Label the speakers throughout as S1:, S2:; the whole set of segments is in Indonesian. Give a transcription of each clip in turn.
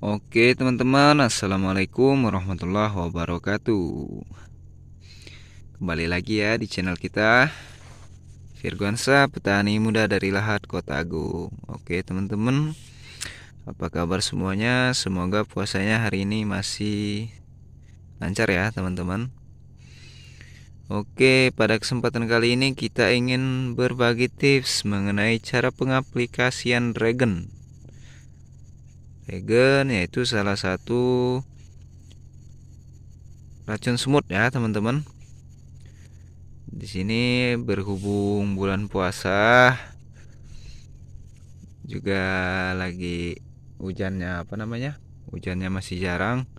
S1: Oke teman-teman Assalamualaikum warahmatullahi wabarakatuh Kembali lagi ya di channel kita Virgonsa petani muda dari Lahat Kota Agung Oke teman-teman Apa kabar semuanya Semoga puasanya hari ini masih lancar ya teman-teman Oke, pada kesempatan kali ini kita ingin berbagi tips mengenai cara pengaplikasian Dragon Regen yaitu salah satu racun semut ya teman-teman di sini berhubung bulan puasa juga lagi hujannya apa namanya hujannya masih jarang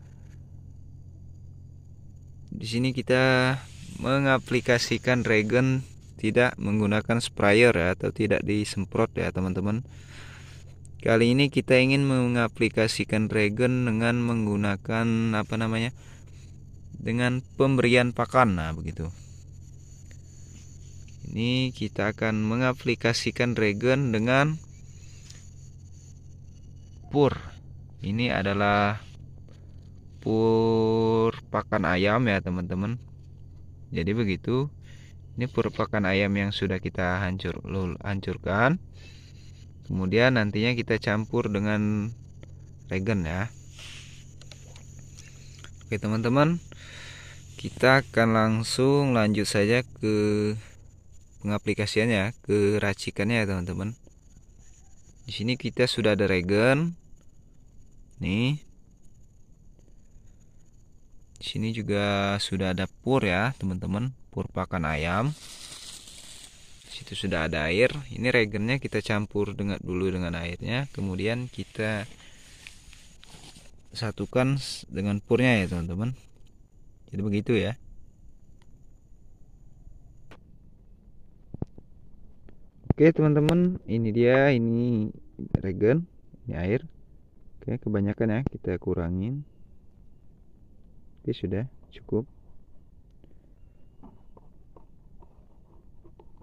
S1: di sini kita mengaplikasikan regen tidak menggunakan sprayer ya, atau tidak disemprot ya teman-teman Kali ini kita ingin mengaplikasikan regen dengan menggunakan apa namanya? Dengan pemberian pakan nah begitu. Ini kita akan mengaplikasikan regen dengan pur. Ini adalah pur pakan ayam ya teman-teman. Jadi begitu. Ini pur pakan ayam yang sudah kita hancur lul, hancurkan kemudian nantinya kita campur dengan regen ya oke teman-teman kita akan langsung lanjut saja ke pengaplikasiannya ke racikannya ya teman-teman di sini kita sudah ada regen nih di sini juga sudah ada pur ya teman-teman pur pakan ayam situ sudah ada air ini regennya kita campur dengan dulu dengan airnya kemudian kita satukan dengan purnya ya teman-teman jadi begitu ya oke teman-teman ini dia ini regen ini air oke kebanyakan ya kita kurangin oke sudah cukup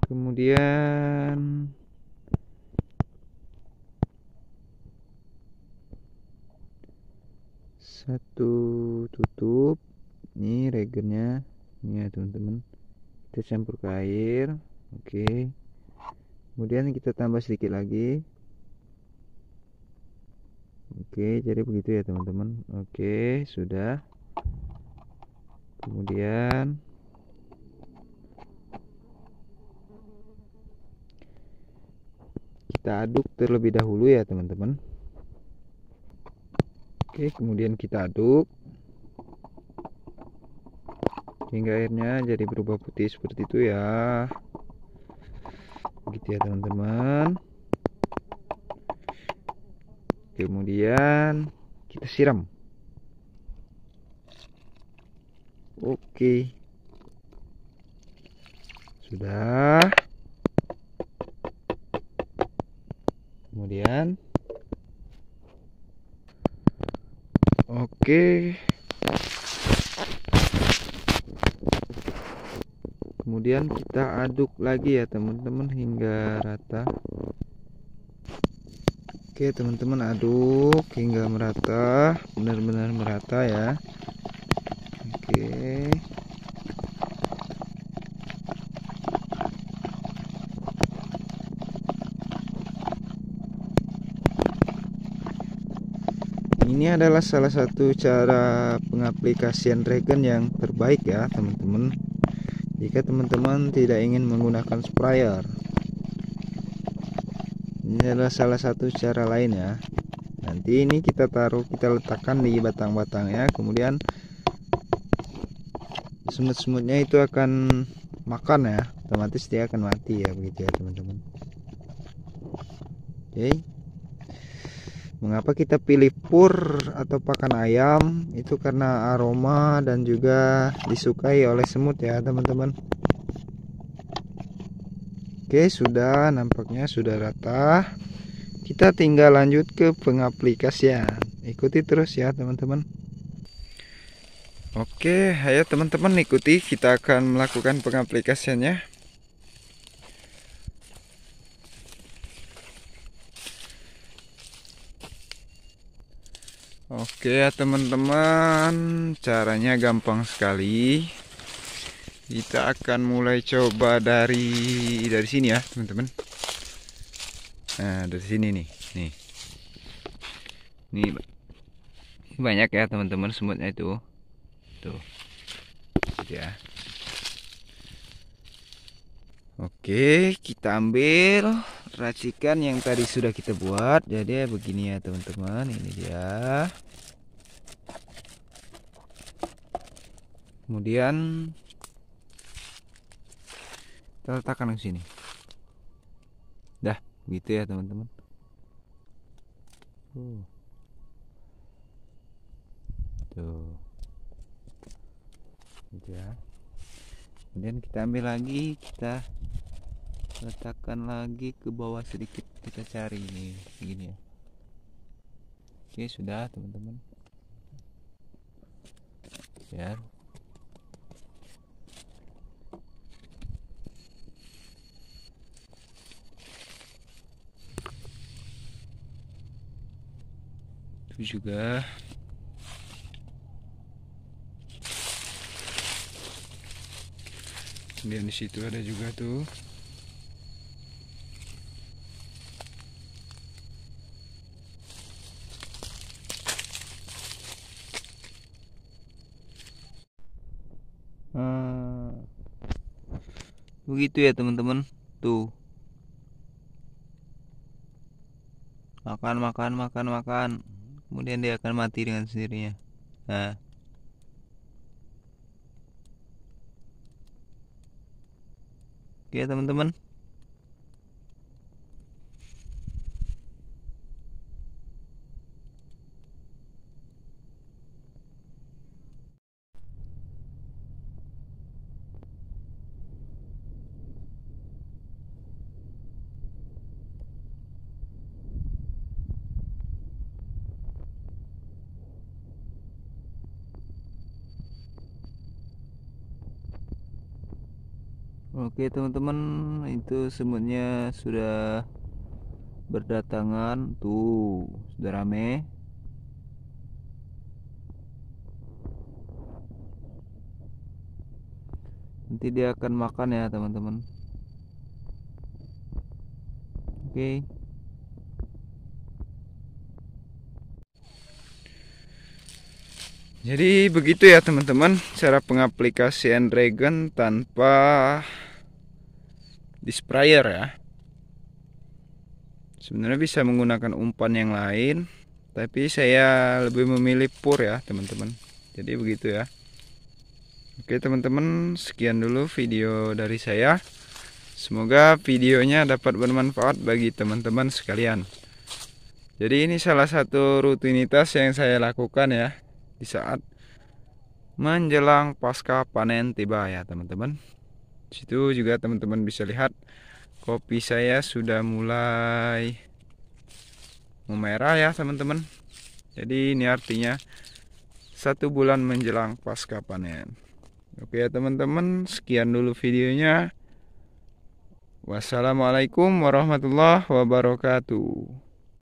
S1: kemudian satu tutup ini regennya ini ya teman-teman kita campur ke air oke kemudian kita tambah sedikit lagi oke jadi begitu ya teman-teman oke sudah kemudian kita aduk terlebih dahulu ya teman-teman oke kemudian kita aduk hingga airnya jadi berubah putih seperti itu ya begitu ya teman-teman kemudian kita siram oke sudah kemudian oke kemudian kita aduk lagi ya teman-teman hingga rata oke teman-teman aduk hingga merata benar-benar merata ya adalah salah satu cara pengaplikasian regen yang terbaik ya teman-teman jika teman-teman tidak ingin menggunakan sprayer ini adalah salah satu cara lain ya nanti ini kita taruh kita letakkan di batang-batangnya kemudian semut-semutnya itu akan makan ya otomatis dia akan mati ya begitu ya teman-teman oke okay mengapa kita pilih pur atau pakan ayam itu karena aroma dan juga disukai oleh semut ya teman-teman oke sudah nampaknya sudah rata kita tinggal lanjut ke pengaplikasian ikuti terus ya teman-teman Oke, ayo teman-teman ikuti kita akan melakukan pengaplikasiannya. Oke ya teman-teman Caranya gampang sekali Kita akan mulai coba dari Dari sini ya teman-teman Nah dari sini nih Nih Nih banyak ya teman-teman semutnya itu Tuh gitu ya Oke kita ambil racikan yang tadi sudah kita buat jadi begini ya teman-teman ini dia kemudian kita letakkan ke sini dah gitu ya teman-teman tuh gitu ya kemudian kita ambil lagi kita letakkan lagi ke bawah sedikit kita cari ini begini ya oke sudah teman-teman ya itu juga kemudian di situ ada juga tuh begitu ya teman-teman tuh makan makan makan makan kemudian dia akan mati dengan sendirinya nah oke teman-teman Oke teman-teman itu semutnya sudah berdatangan tuh sudah rame nanti dia akan makan ya teman-teman oke jadi begitu ya teman-teman cara pengaplikasian Dragon tanpa di sprayer ya sebenarnya bisa menggunakan umpan yang lain tapi saya lebih memilih pur ya teman-teman jadi begitu ya Oke teman-teman sekian dulu video dari saya Semoga videonya dapat bermanfaat bagi teman-teman sekalian Jadi ini salah satu rutinitas yang saya lakukan ya Di saat menjelang pasca panen tiba ya teman-teman situ juga teman-teman bisa lihat kopi saya sudah mulai memerah ya teman-teman. Jadi ini artinya satu bulan menjelang pasca panen. Oke ya, teman-teman, sekian dulu videonya. Wassalamualaikum warahmatullahi wabarakatuh.